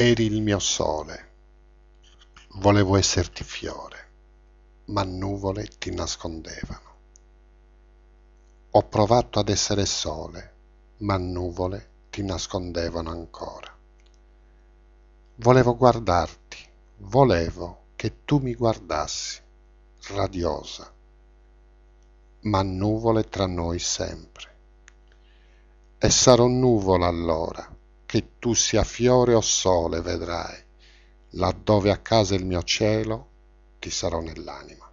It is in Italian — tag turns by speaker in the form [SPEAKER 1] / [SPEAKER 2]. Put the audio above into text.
[SPEAKER 1] Eri il mio sole, volevo esserti fiore, ma nuvole ti nascondevano. Ho provato ad essere sole, ma nuvole ti nascondevano ancora. Volevo guardarti, volevo che tu mi guardassi, radiosa, ma nuvole tra noi sempre. E sarò nuvola allora che tu sia fiore o sole vedrai, laddove a casa il mio cielo ti sarò nell'anima.